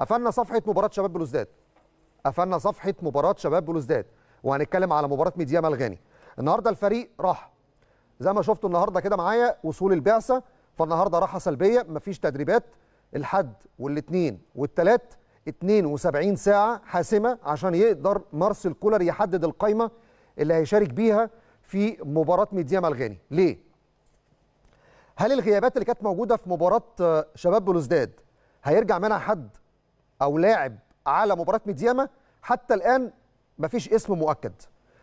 قفلنا صفحه مباراه شباب بلوزداد قفلنا صفحه مباراه شباب بلوزداد وهنتكلم على مباراه ميديا الغاني النهارده الفريق راح زي ما شفتوا النهارده كده معايا وصول البعثه فالنهارده راحه سلبيه مفيش تدريبات الحد والاثنين والثلاث 72 ساعه حاسمه عشان يقدر مارسيل كولر يحدد القايمه اللي هيشارك بيها في مباراه ميديا الغاني ليه هل الغيابات اللي كانت موجوده في مباراه شباب بلوزداد هيرجع منها حد او لاعب على مباراه ميدياما حتى الان مفيش اسم مؤكد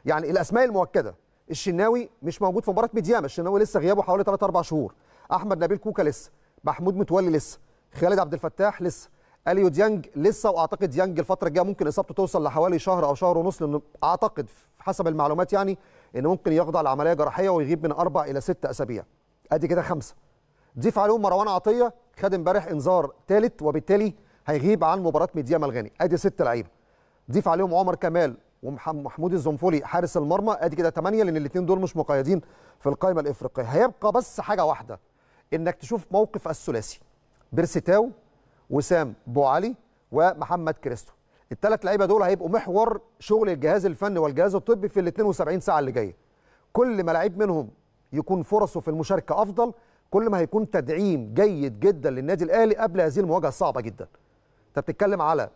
يعني الاسماء المؤكده الشناوي مش موجود في مباراه ميدياما الشناوي لسه غيابه حوالي 3 4 شهور احمد نبيل كوكا لسه محمود متولي لسه خالد عبد الفتاح لسه اليو ديانج لسه واعتقد ديانج الفتره الجايه ممكن اصابته توصل لحوالي شهر او شهر ونص لانه اعتقد حسب المعلومات يعني ان ممكن يخضع لعمليه جراحيه ويغيب من اربع الى ست اسابيع ادي كده خمسه ضيف عليهم مروان عطيه خد امبارح انذار ثالث وبالتالي هيغيب عن مباراه ميديام الغاني ادي ست لعيبه ضيف عليهم عمر كمال ومحمود الزنفولي حارس المرمى ادي كده 8 لان الاثنين دول مش مقيدين في القائمه الافريقيه هيبقى بس حاجه واحده انك تشوف موقف الثلاثي بيرسيتاو وسام بوعلي ومحمد كريستو الثلاث لعيبه دول هيبقوا محور شغل الجهاز الفني والجهاز الطبي في ال 72 ساعه اللي جايه كل ما لعيب منهم يكون فرصه في المشاركه افضل كل ما هيكون تدعيم جيد جدا للنادي الاهلي قبل هذه المواجهه الصعبه جدا انت بتتكلم على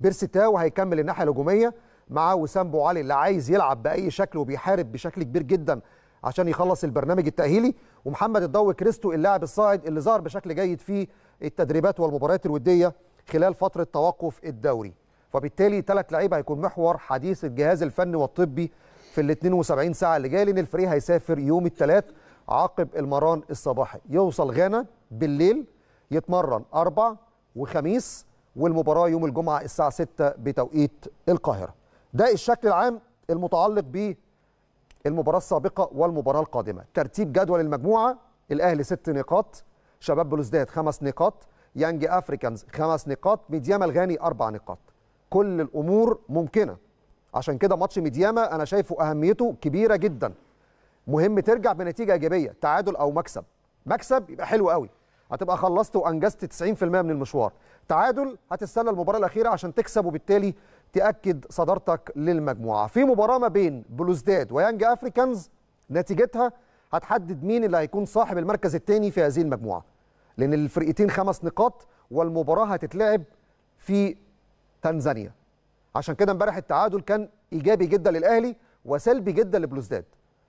بيرسيتاو هيكمل الناحيه الهجوميه مع وسام بو علي اللي عايز يلعب باي شكل وبيحارب بشكل كبير جدا عشان يخلص البرنامج التاهيلي ومحمد الضوي كريستو اللاعب الصاعد اللي ظهر بشكل جيد في التدريبات والمباريات الوديه خلال فتره توقف الدوري فبالتالي ثلاث لعيبه هيكون محور حديث الجهاز الفني والطبي في ال 72 ساعه اللي جايه لان الفريق هيسافر يوم الثلاث عقب المران الصباحي يوصل غانا بالليل يتمرن اربع وخميس والمباراه يوم الجمعه الساعه 6 بتوقيت القاهره ده الشكل العام المتعلق بالمباراه السابقه والمباراه القادمه ترتيب جدول المجموعه الاهلي ست نقاط شباب بلوزداد خمس نقاط يانج افريكانز خمس نقاط ميدياما الغاني اربع نقاط كل الامور ممكنه عشان كده ماتش ميدياما انا شايفه اهميته كبيره جدا مهم ترجع بنتيجه ايجابيه تعادل او مكسب مكسب يبقى حلو قوي هتبقى خلصت وانجزت 90% من المشوار تعادل هتستنى المباراه الاخيره عشان تكسب وبالتالي تاكد صدارتك للمجموعه في مباراه ما بين بلوزداد ويانج افريكانز نتيجتها هتحدد مين اللي هيكون صاحب المركز الثاني في هذه المجموعه لان الفرقتين خمس نقاط والمباراه هتتلعب في تنزانيا عشان كده امبارح التعادل كان ايجابي جدا للاهلي وسلبي جدا لبلوزداد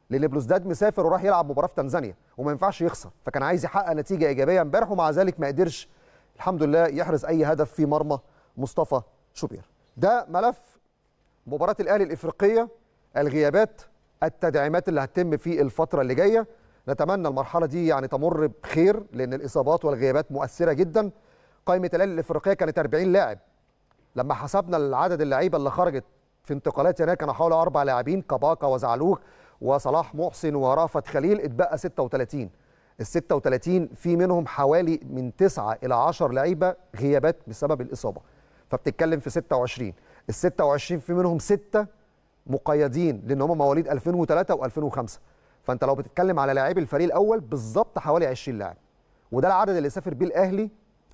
للبلوزداد مسافر وراح يلعب مباراه في تنزانيا وما ينفعش يخسر فكان عايز يحقق نتيجه ايجابيه امبارح ومع ذلك ما قدرش الحمد لله يحرز اي هدف في مرمى مصطفى شوبير ده ملف مباراه الاهلي الافريقيه الغيابات التدعيمات اللي هتتم في الفتره اللي جايه نتمنى المرحله دي يعني تمر بخير لان الاصابات والغيابات مؤثره جدا قائمه الاهلي الافريقيه كانت 40 لاعب لما حسبنا العدد اللعيبه اللي خرجت في انتقالات هناك كانوا حوالي اربع لاعبين كباكا وزعلوك وصلاح محسن ورافت خليل اتبقى 36 ال 36 في منهم حوالي من 9 الى 10 لعيبه غيابات بسبب الاصابه فبتتكلم في 26 ال 26 في منهم 6 مقيدين لان هم مواليد 2003 و2005 فانت لو بتتكلم على لاعبي الفريق الاول بالظبط حوالي 20 لاعب وده العدد اللي سافر بيه الاهلي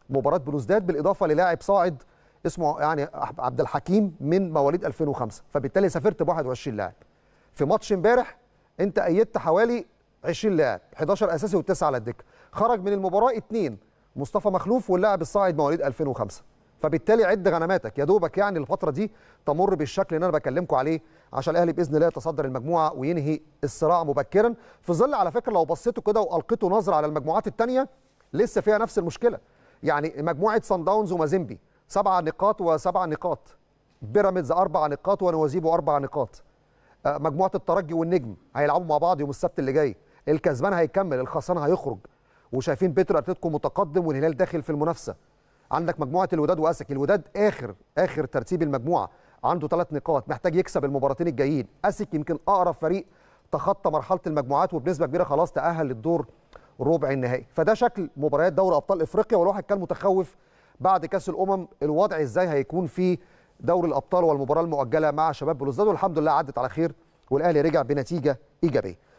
مباراه بلوزداد بالاضافه للاعب صاعد اسمه يعني عبد الحكيم من مواليد 2005 فبالتالي سافرت ب 21 لاعب في ماتش امبارح انت ايدت حوالي 20 لاعب 11 اساسي وتسعة على الدكه خرج من المباراه اثنين مصطفى مخلوف واللاعب الصاعد مواليد 2005 فبالتالي عد غنماتك يا دوبك يعني الفتره دي تمر بالشكل اللي انا بكلمكم عليه عشان الاهلي باذن الله يتصدر المجموعه وينهي الصراع مبكرا في ظل على فكره لو بصيتوا كده والقيتوا نظره على المجموعات الثانيه لسه فيها نفس المشكله يعني مجموعه سان داونز ومازيمبي سبع نقاط وسبع نقاط بيراميدز اربع نقاط ونوازيبو اربع نقاط آه، مجموعه الترجي والنجم هيلعبوا مع بعض يوم السبت اللي جاي الكسبان هيكمل الخسران هيخرج وشايفين بيترو اتلتيكو متقدم والهلال داخل في المنافسه عندك مجموعه الوداد واسك الوداد اخر اخر ترتيب المجموعه عنده ثلاث نقاط محتاج يكسب المباراتين الجايين اسك يمكن اقرب فريق تخطى مرحله المجموعات وبنسبه كبيره خلاص تاهل للدور ربع النهائي فده شكل مباريات دوري ابطال افريقيا والواحد كان متخوف بعد كاس الامم الوضع ازاي هيكون فيه دوري الابطال والمباراه المؤجله مع شباب بلوزداد والحمد لله عدت على خير والاهلي رجع بنتيجه ايجابيه